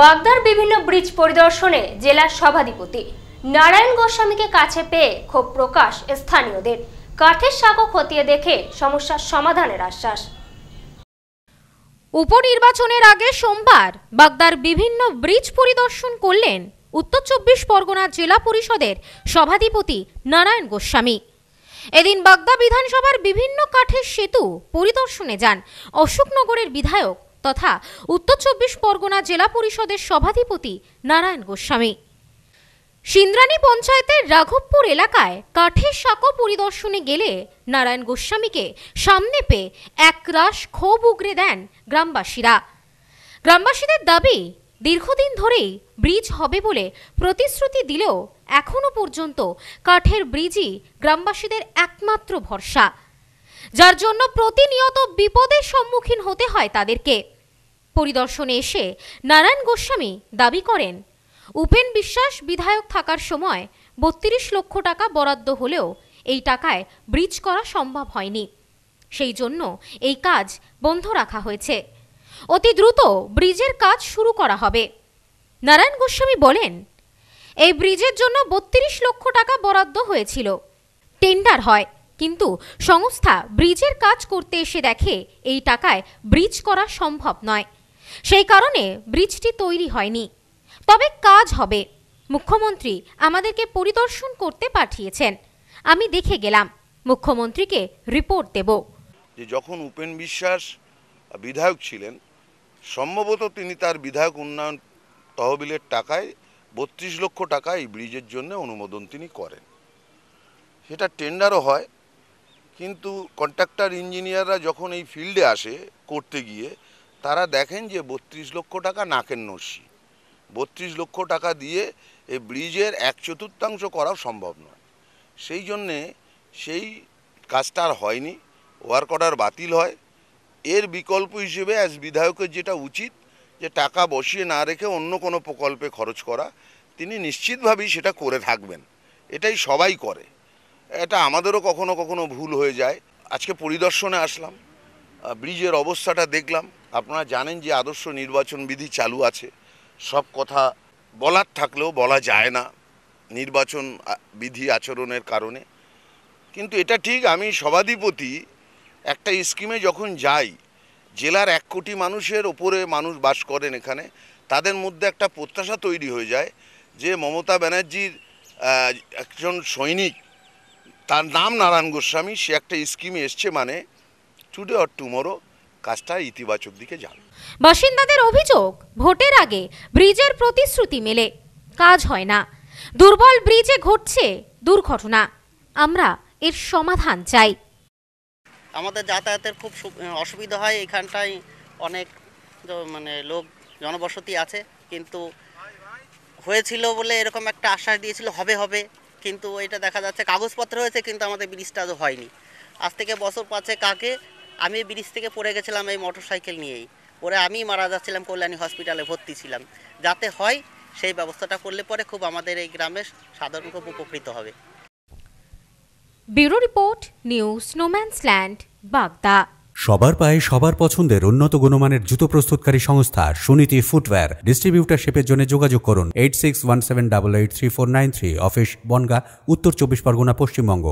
বাগদার বিভিন্ন ব্রিজ পরিদর্শনে জেলার সভাধিপতি নারায়ণ গোস্বামীকে কাছে পেয়ে ক্ষোভ প্রকাশ স্থানীয়দের কাঠের শাকও খতিয়ে দেখে সমস্যার সমাধানের আশ্বাস উপনির্বাচনের আগে সোমবার বাগদার বিভিন্ন ব্রিজ পরিদর্শন করলেন উত্তর চব্বিশ পরগনা জেলা পরিষদের সভাধিপতি নারায়ণ গোস্বামী এদিন বাগদা বিধানসভার বিভিন্ন কাঠের সেতু পরিদর্শনে যান অশোকনগরের বিধায়ক তথা উত্তর চব্বিশ পরগনা জেলা পরিষদের সভাধিপতি নারায়ণ গোস্বামী সিন্দ্রাণী পঞ্চায়েতের রাঘবপুর এলাকায় কাঠের সাঁকো পরিদর্শনে গেলে নারায়ণ গোস্বামীকে সামনে পেয়ে একরাশ ক্ষোভ উগরে দেন গ্রামবাসীরা গ্রামবাসীদের দাবি দীর্ঘদিন ধরেই ব্রিজ হবে বলে প্রতিশ্রুতি দিলেও এখনও পর্যন্ত কাঠের ব্রিজই গ্রামবাসীদের একমাত্র ভরসা যার জন্য প্রতিনিয়ত বিপদের সম্মুখীন হতে হয় তাদেরকে পরিদর্শনে এসে নারায়ণ গোস্বামী দাবি করেন উপেন বিশ্বাস বিধায়ক থাকার সময় বত্রিশ লক্ষ টাকা বরাদ্দ হলেও এই টাকায় ব্রিজ করা সম্ভব হয়নি সেই জন্য এই কাজ বন্ধ রাখা হয়েছে অতি দ্রুত ব্রিজের কাজ শুরু করা হবে নারায়ণ গোস্বামী বলেন এই ব্রিজের জন্য বত্রিশ লক্ষ টাকা বরাদ্দ হয়েছিল টেন্ডার হয় কিন্তু সংস্থা ব্রিজের কাজ করতে এসে দেখে এই টাকায় ব্রিজ করা সম্ভব নয় সেই কারণে ব্রিজটি তৈরি হয়নি তবে কাজ হবে মুখ্যমন্ত্রী আমাদেরকে পরিদর্শন করতে পাঠিয়েছেন আমি দেখে গেলাম মুখ্যমন্ত্রীকে রিপোর্ট দেব যে যখন উপেন বিশ্বাস বিধায়ক ছিলেন সম্ভবত তিনি তার বিধায়ক উন্নয়ন তহবিলের টাকায় বত্রিশ লক্ষ টাকা এই ব্রিজের জন্য অনুমোদন তিনি করেন সেটা টেন্ডারও হয় কিন্তু কন্ট্রাক্টর ইঞ্জিনিয়াররা যখন এই ফিল্ডে আসে করতে গিয়ে তারা দেখেন যে বত্রিশ লক্ষ টাকা নাকের নস্যি বত্রিশ লক্ষ টাকা দিয়ে এই ব্রিজের এক চতুর্থাংশ করাও সম্ভব নয় সেই জন্যে সেই কাজটা আর হয়নি ওয়ার্ক অর্ডার বাতিল হয় এর বিকল্প হিসেবে অ্যাজ বিধায়কের যেটা উচিত যে টাকা বসিয়ে না রেখে অন্য কোনো প্রকল্পে খরচ করা তিনি নিশ্চিতভাবেই সেটা করে থাকবেন এটাই সবাই করে এটা আমাদেরও কখনো কখনো ভুল হয়ে যায় আজকে পরিদর্শনে আসলাম ব্রিজের অবস্থাটা দেখলাম আপনারা জানেন যে আদর্শ নির্বাচন বিধি চালু আছে সব কথা বলার থাকলেও বলা যায় না নির্বাচন বিধি আচরণের কারণে কিন্তু এটা ঠিক আমি সভাধিপতি একটা স্কিমে যখন যাই জেলার এক কোটি মানুষের ওপরে মানুষ বাস করেন এখানে তাদের মধ্যে একটা প্রত্যাশা তৈরি হয়ে যায় যে মমতা ব্যানার্জির একজন সৈনিক তার নাম নারায়ণ গোস্বামী সে একটা স্কিমে এসছে মানে টুডে অর টুমোরো কাজটা ইতিবাচক দিকে যাবে বাসিন্দাদের অভিযোগ ভোটের আগে ব্রিজের প্রতিশ্রুতি মেলে কাজ হয় না দুর্বল ব্রিজে ঘটছে দুর্ঘটনা আমরা এর সমাধান চাই আমাদের যাতায়াতের খুব অসুবিধা হয় এখানটায় অনেক মানে লোক জনবসতি আছে কিন্তু হয়েছিল বলে এরকম একটা আশ্বাস দিয়েছিল হবে হবে কিন্তু এটা দেখা যাচ্ছে কাগজপত্র হয়েছে কিন্তু আমাদের ব্রিজটা হয়নি আজ থেকে বছর পাচ্ছে কাকে আমি ব্রিজ থেকে পড়ে গেছিলাম এই মোটর সাইকেল নিয়েই পরে আমি মারা যাচ্ছিলাম কল্যাণী হসপিটালে ভর্তি ছিলাম যাতে হয় সেই ব্যবস্থাটা করলে পরে খুব আমাদের এই গ্রামের সাধারণ খুব উপকৃত হবে bureau report news Snowman's Land Bagda সবার পায়ে সবার পছন্দের উন্নত গুণমানের জুতো প্রস্তুতকারী সংস্থা সুনীতি ফুটওয়্যার ডিস্ট্রিবিউটারশিপের জন্য যোগাযোগ করুন eight six one seven double eight three four nine three office Bongaon উত্তর চব্বিশ পরগনা পশ্চিমবঙ্গ